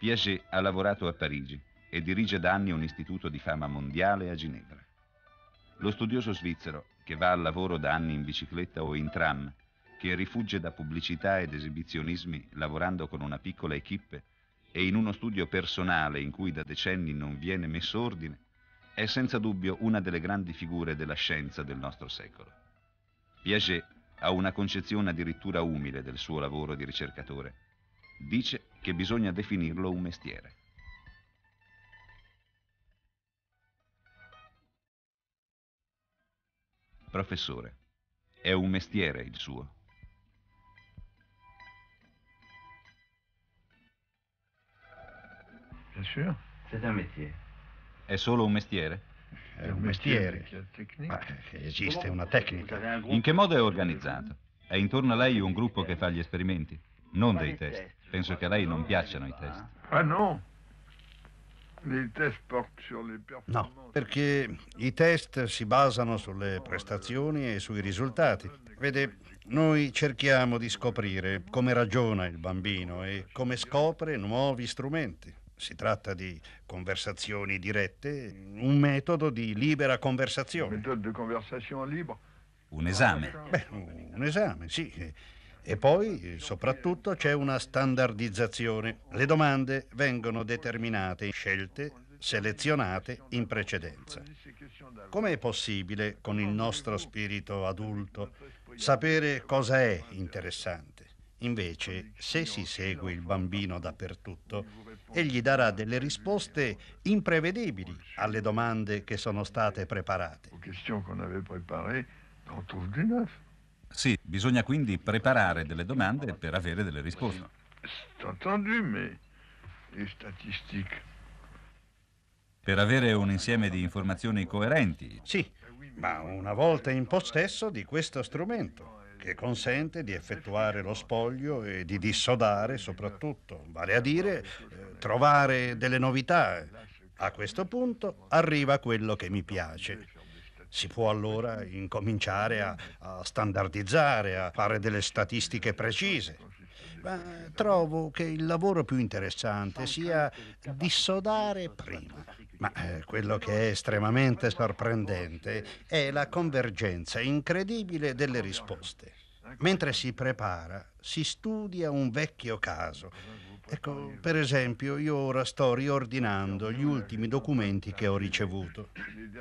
Piaget ha lavorato a Parigi e dirige da anni un istituto di fama mondiale a Ginevra. Lo studioso svizzero, che va al lavoro da anni in bicicletta o in tram, che rifugge da pubblicità ed esibizionismi lavorando con una piccola equipe e in uno studio personale in cui da decenni non viene messo ordine, è senza dubbio una delle grandi figure della scienza del nostro secolo. Piaget ha una concezione addirittura umile del suo lavoro di ricercatore dice che bisogna definirlo un mestiere. Professore, è un mestiere il suo. Bien un métier. È solo un mestiere? È un mestiere. Ma eh, esiste una tecnica. In che modo è organizzato? È intorno a lei un gruppo che fa gli esperimenti, non dei test. Penso che a lei non piacciono i test. Ah no? I test No, perché i test si basano sulle prestazioni e sui risultati. Vede, noi cerchiamo di scoprire come ragiona il bambino e come scopre nuovi strumenti. Si tratta di conversazioni dirette, un metodo di libera conversazione. Un esame. Beh, un esame, sì. E poi, soprattutto, c'è una standardizzazione. Le domande vengono determinate, scelte, selezionate in precedenza. Com'è possibile, con il nostro spirito adulto, sapere cosa è interessante? Invece, se si segue il bambino dappertutto, egli darà delle risposte imprevedibili alle domande che sono state preparate. Le domande che avait préparées, on trouve du neuf. Sì, bisogna quindi preparare delle domande per avere delle risposte. T'entendu, mais les statistiques. Per avere un insieme di informazioni coerenti. Sì, ma una volta in possesso di questo strumento che consente di effettuare lo spoglio e di dissodare soprattutto, vale a dire eh, trovare delle novità. A questo punto arriva quello che mi piace, si può allora incominciare a, a standardizzare, a fare delle statistiche precise. Ma trovo che il lavoro più interessante sia dissodare prima. Ma eh, quello che è estremamente sorprendente è la convergenza incredibile delle risposte. Mentre si prepara, si studia un vecchio caso Ecco, per eh, esempio, io ora sto riordinando gli ultimi documenti che ho ricevuto.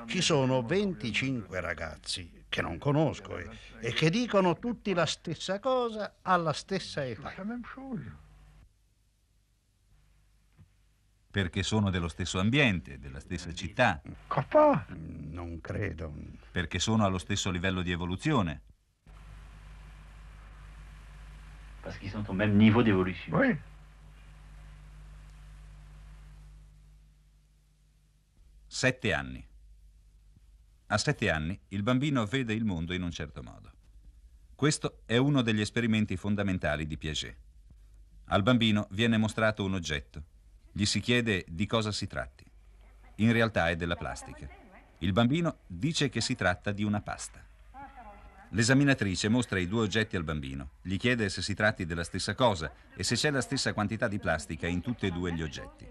Ci sono 25 ragazzi che non conosco e, e che dicono tutti la stessa cosa alla stessa età. Perché sono dello stesso ambiente, della stessa città. Capà? Mm, non credo. Perché sono allo stesso livello di evoluzione. Perché sono al stesso livello di evoluzione. Sette anni. A sette anni il bambino vede il mondo in un certo modo. Questo è uno degli esperimenti fondamentali di Piaget. Al bambino viene mostrato un oggetto. Gli si chiede di cosa si tratti. In realtà è della plastica. Il bambino dice che si tratta di una pasta. L'esaminatrice mostra i due oggetti al bambino, gli chiede se si tratti della stessa cosa e se c'è la stessa quantità di plastica in tutti e due gli oggetti.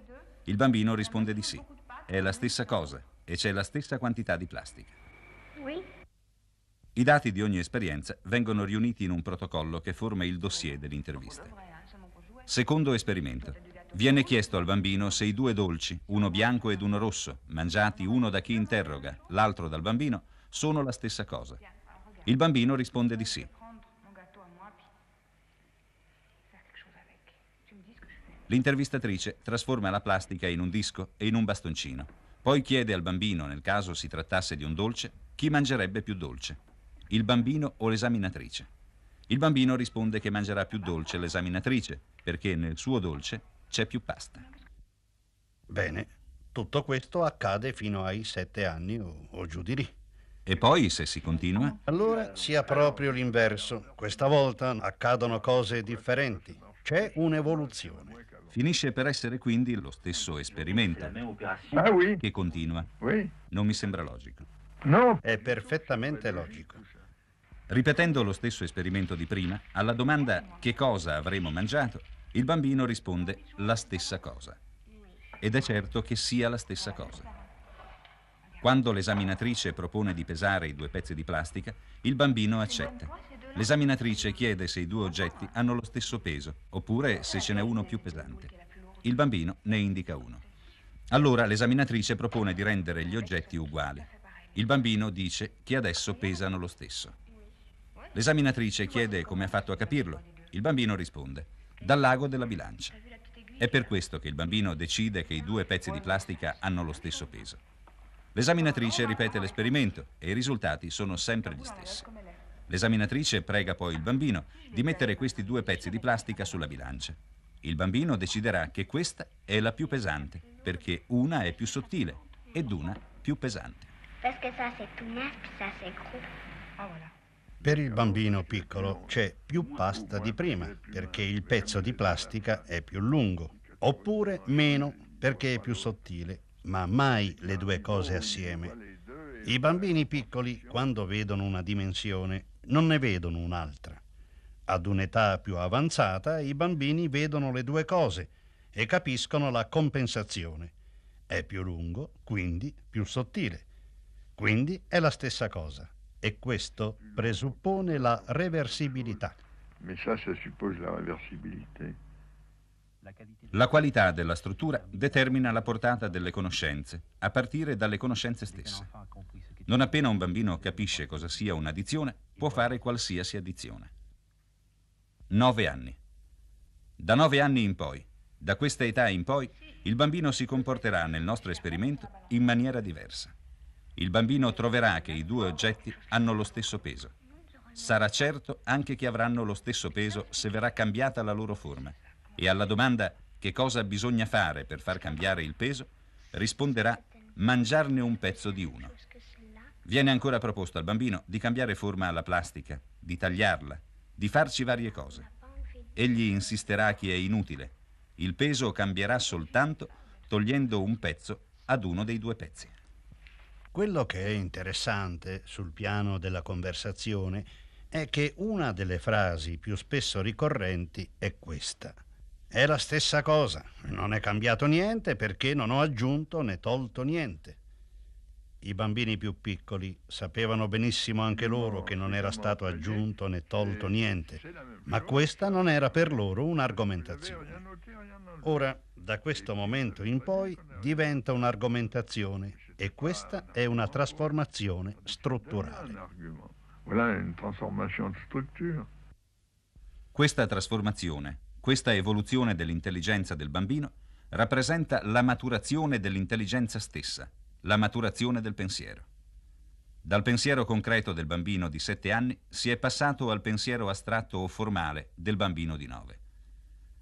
Il bambino risponde di sì. È la stessa cosa e c'è la stessa quantità di plastica. I dati di ogni esperienza vengono riuniti in un protocollo che forma il dossier dell'intervista. Secondo esperimento. Viene chiesto al bambino se i due dolci, uno bianco ed uno rosso, mangiati uno da chi interroga, l'altro dal bambino, sono la stessa cosa. Il bambino risponde di sì. L'intervistatrice trasforma la plastica in un disco e in un bastoncino. Poi chiede al bambino, nel caso si trattasse di un dolce, chi mangerebbe più dolce, il bambino o l'esaminatrice. Il bambino risponde che mangerà più dolce l'esaminatrice, perché nel suo dolce c'è più pasta. Bene, tutto questo accade fino ai sette anni o, o giù di lì. E poi, se si continua? Allora sia proprio l'inverso. Questa volta accadono cose differenti. C'è un'evoluzione. Finisce per essere quindi lo stesso esperimento, ah, oui. che continua. Non mi sembra logico. No, è perfettamente logico. Ripetendo lo stesso esperimento di prima, alla domanda che cosa avremo mangiato, il bambino risponde la stessa cosa. Ed è certo che sia la stessa cosa. Quando l'esaminatrice propone di pesare i due pezzi di plastica, il bambino accetta. L'esaminatrice chiede se i due oggetti hanno lo stesso peso oppure se ce n'è uno più pesante. Il bambino ne indica uno. Allora l'esaminatrice propone di rendere gli oggetti uguali. Il bambino dice che adesso pesano lo stesso. L'esaminatrice chiede come ha fatto a capirlo. Il bambino risponde, dal lago della bilancia. È per questo che il bambino decide che i due pezzi di plastica hanno lo stesso peso. L'esaminatrice ripete l'esperimento e i risultati sono sempre gli stessi. L'esaminatrice prega poi il bambino di mettere questi due pezzi di plastica sulla bilancia. Il bambino deciderà che questa è la più pesante, perché una è più sottile ed una più pesante. Ah, per il bambino piccolo c'è più pasta di prima, perché il pezzo di plastica è più lungo, oppure meno, perché è più sottile, ma mai le due cose assieme. I bambini piccoli, quando vedono una dimensione, non ne vedono un'altra. Ad un'età più avanzata i bambini vedono le due cose e capiscono la compensazione. È più lungo, quindi più sottile. Quindi è la stessa cosa e questo presuppone la reversibilità. La qualità della struttura determina la portata delle conoscenze, a partire dalle conoscenze stesse. Non appena un bambino capisce cosa sia un'addizione, Può fare qualsiasi addizione. 9 anni. Da 9 anni in poi, da questa età in poi, il bambino si comporterà nel nostro esperimento in maniera diversa. Il bambino troverà che i due oggetti hanno lo stesso peso. Sarà certo anche che avranno lo stesso peso se verrà cambiata la loro forma. E alla domanda che cosa bisogna fare per far cambiare il peso, risponderà mangiarne un pezzo di uno. Viene ancora proposto al bambino di cambiare forma alla plastica, di tagliarla, di farci varie cose. Egli insisterà che è inutile. Il peso cambierà soltanto togliendo un pezzo ad uno dei due pezzi. Quello che è interessante sul piano della conversazione è che una delle frasi più spesso ricorrenti è questa. È la stessa cosa, non è cambiato niente perché non ho aggiunto né tolto niente. I bambini più piccoli sapevano benissimo anche loro che non era diciamo, stato aggiunto né tolto niente, ma questa non era per loro un'argomentazione. Ora, da questo momento in poi, diventa un'argomentazione e questa è una trasformazione strutturale. Questa trasformazione, questa evoluzione dell'intelligenza del bambino rappresenta la maturazione dell'intelligenza stessa la maturazione del pensiero. Dal pensiero concreto del bambino di sette anni si è passato al pensiero astratto o formale del bambino di nove.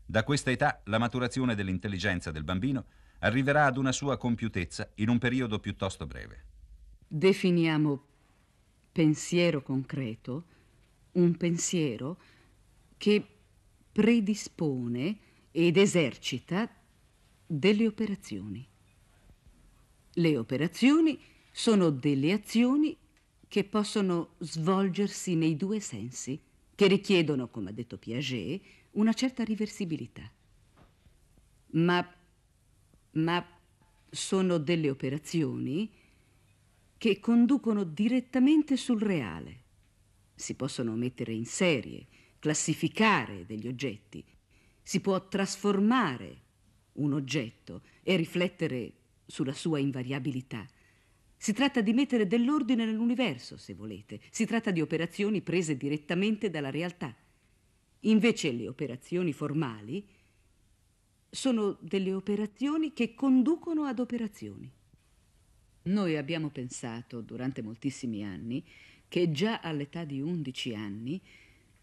Da questa età la maturazione dell'intelligenza del bambino arriverà ad una sua compiutezza in un periodo piuttosto breve. Definiamo pensiero concreto un pensiero che predispone ed esercita delle operazioni. Le operazioni sono delle azioni che possono svolgersi nei due sensi, che richiedono, come ha detto Piaget, una certa riversibilità. Ma, ma sono delle operazioni che conducono direttamente sul reale. Si possono mettere in serie, classificare degli oggetti, si può trasformare un oggetto e riflettere sulla sua invariabilità. Si tratta di mettere dell'ordine nell'universo, se volete. Si tratta di operazioni prese direttamente dalla realtà. Invece le operazioni formali sono delle operazioni che conducono ad operazioni. Noi abbiamo pensato durante moltissimi anni che già all'età di 11 anni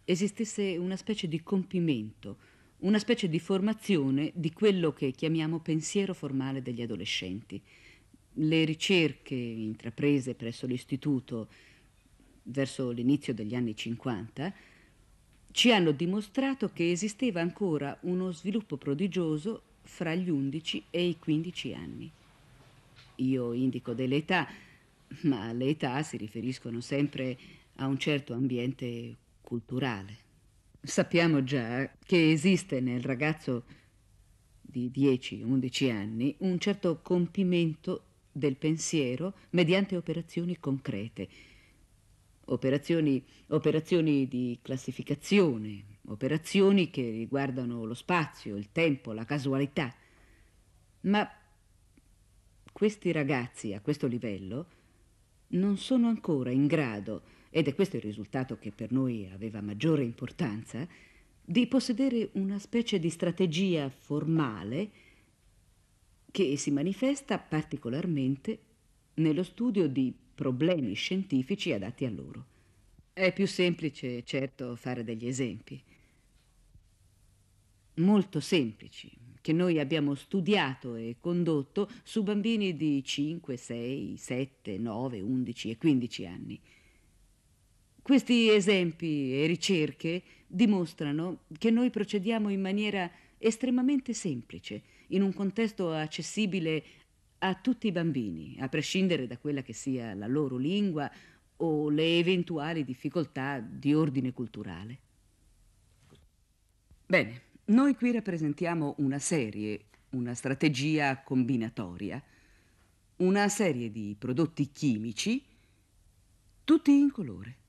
esistesse una specie di compimento una specie di formazione di quello che chiamiamo pensiero formale degli adolescenti. Le ricerche intraprese presso l'istituto verso l'inizio degli anni 50 ci hanno dimostrato che esisteva ancora uno sviluppo prodigioso fra gli 11 e i 15 anni. Io indico delle età, ma le età si riferiscono sempre a un certo ambiente culturale. Sappiamo già che esiste nel ragazzo di 10-11 anni un certo compimento del pensiero mediante operazioni concrete, operazioni, operazioni di classificazione, operazioni che riguardano lo spazio, il tempo, la casualità. Ma questi ragazzi a questo livello non sono ancora in grado ed è questo il risultato che per noi aveva maggiore importanza, di possedere una specie di strategia formale che si manifesta particolarmente nello studio di problemi scientifici adatti a loro. È più semplice, certo, fare degli esempi. Molto semplici, che noi abbiamo studiato e condotto su bambini di 5, 6, 7, 9, 11 e 15 anni. Questi esempi e ricerche dimostrano che noi procediamo in maniera estremamente semplice, in un contesto accessibile a tutti i bambini, a prescindere da quella che sia la loro lingua o le eventuali difficoltà di ordine culturale. Bene, noi qui rappresentiamo una serie, una strategia combinatoria, una serie di prodotti chimici, tutti in colore.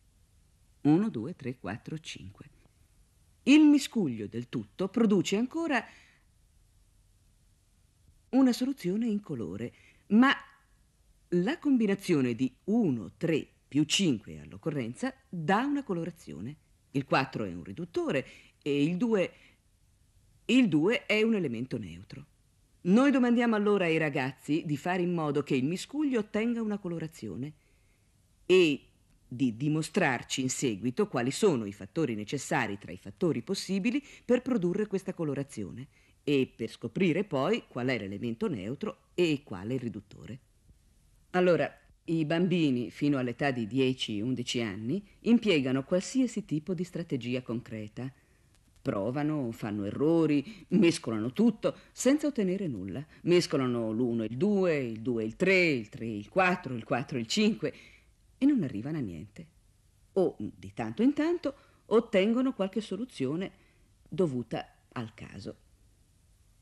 1, 2, 3, 4, 5. Il miscuglio del tutto produce ancora una soluzione incolore, ma la combinazione di 1, 3 più 5 all'occorrenza dà una colorazione. Il 4 è un riduttore e il 2, il 2 è un elemento neutro. Noi domandiamo allora ai ragazzi di fare in modo che il miscuglio ottenga una colorazione e di dimostrarci in seguito quali sono i fattori necessari tra i fattori possibili per produrre questa colorazione e per scoprire poi qual è l'elemento neutro e quale il riduttore. Allora, i bambini fino all'età di 10-11 anni impiegano qualsiasi tipo di strategia concreta. Provano, fanno errori, mescolano tutto senza ottenere nulla. Mescolano l'1 e il 2, il 2 e il 3, il 3 e il 4, il 4 e il 5 e non arrivano a niente. O mm, di tanto in tanto ottengono qualche soluzione dovuta al caso.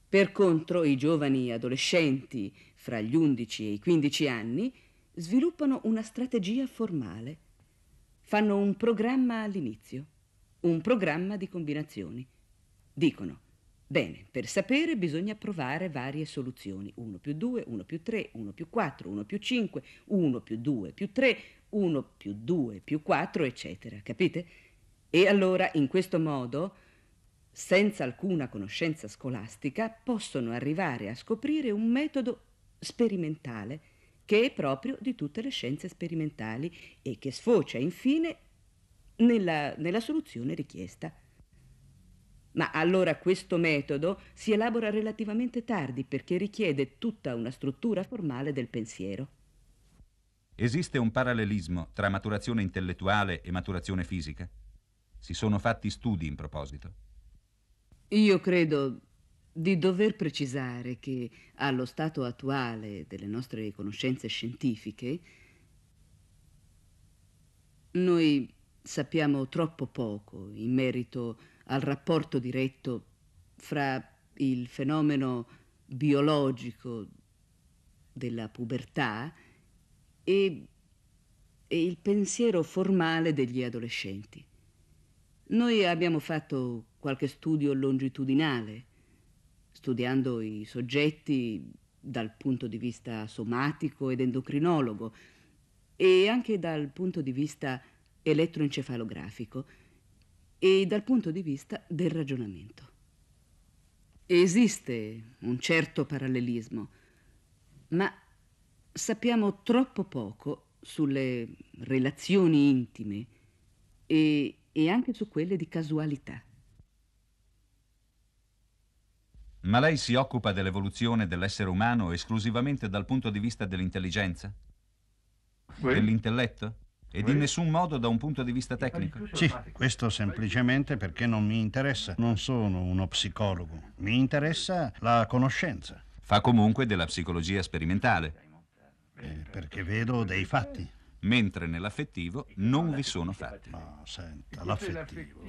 Per contro, i giovani adolescenti fra gli 11 e i 15 anni sviluppano una strategia formale. Fanno un programma all'inizio, un programma di combinazioni. Dicono Bene, per sapere bisogna provare varie soluzioni. 1 più 2, 1 più 3, 1 più 4, 1 più 5, 1 più 2 più 3, 1 più 2 più 4, eccetera. Capite? E allora, in questo modo, senza alcuna conoscenza scolastica, possono arrivare a scoprire un metodo sperimentale che è proprio di tutte le scienze sperimentali e che sfocia infine nella, nella soluzione richiesta. Ma allora questo metodo si elabora relativamente tardi perché richiede tutta una struttura formale del pensiero. Esiste un parallelismo tra maturazione intellettuale e maturazione fisica? Si sono fatti studi in proposito? Io credo di dover precisare che allo stato attuale delle nostre conoscenze scientifiche noi sappiamo troppo poco in merito a al rapporto diretto fra il fenomeno biologico della pubertà e, e il pensiero formale degli adolescenti. Noi abbiamo fatto qualche studio longitudinale, studiando i soggetti dal punto di vista somatico ed endocrinologo e anche dal punto di vista elettroencefalografico e dal punto di vista del ragionamento. Esiste un certo parallelismo, ma sappiamo troppo poco sulle relazioni intime e, e anche su quelle di casualità. Ma lei si occupa dell'evoluzione dell'essere umano esclusivamente dal punto di vista dell'intelligenza? Oui. Dell'intelletto? ed in nessun modo da un punto di vista tecnico. Sì, questo semplicemente perché non mi interessa. Non sono uno psicologo, mi interessa la conoscenza. Fa comunque della psicologia sperimentale. Eh, perché vedo dei fatti. Mentre nell'affettivo non vi sono fatti. No, senta, l'affettivo.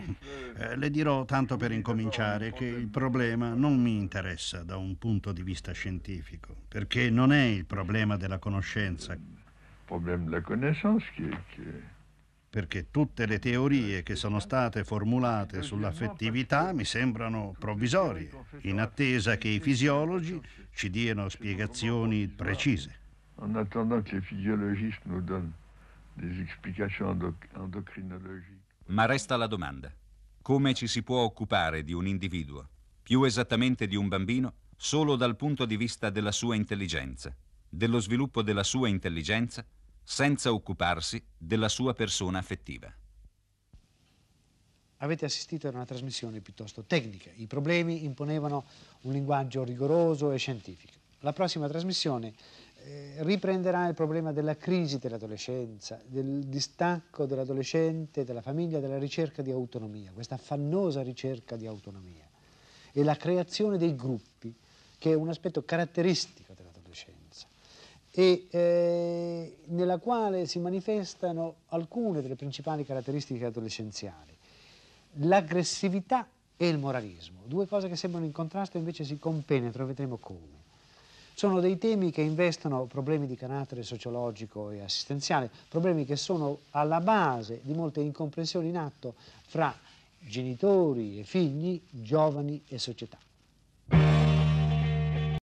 Eh, le dirò tanto per incominciare che il problema non mi interessa da un punto di vista scientifico, perché non è il problema della conoscenza problème de la connaissance qui est, qui perché tutte le teorie che sono state formulate sull'affettività mi sembrano provvisorie, in attesa che i fisiologi ci diano spiegazioni precise. In attesa che i fisiologisti ci diano des explications endocrinologiques. Ma resta la domanda: come ci si può occupare di un individuo, più esattamente di un bambino, solo dal punto di vista della sua intelligenza, dello sviluppo della sua intelligenza senza occuparsi della sua persona affettiva. Avete assistito a una trasmissione piuttosto tecnica. I problemi imponevano un linguaggio rigoroso e scientifico. La prossima trasmissione eh, riprenderà il problema della crisi dell'adolescenza, del distacco dell'adolescente, della famiglia, della ricerca di autonomia, questa affannosa ricerca di autonomia e la creazione dei gruppi, che è un aspetto caratteristico dell'adolescenza e eh, nella quale si manifestano alcune delle principali caratteristiche adolescenziali. L'aggressività e il moralismo, due cose che sembrano in contrasto e invece si compenetrano, vedremo come. Sono dei temi che investono problemi di carattere sociologico e assistenziale, problemi che sono alla base di molte incomprensioni in atto fra genitori e figli, giovani e società.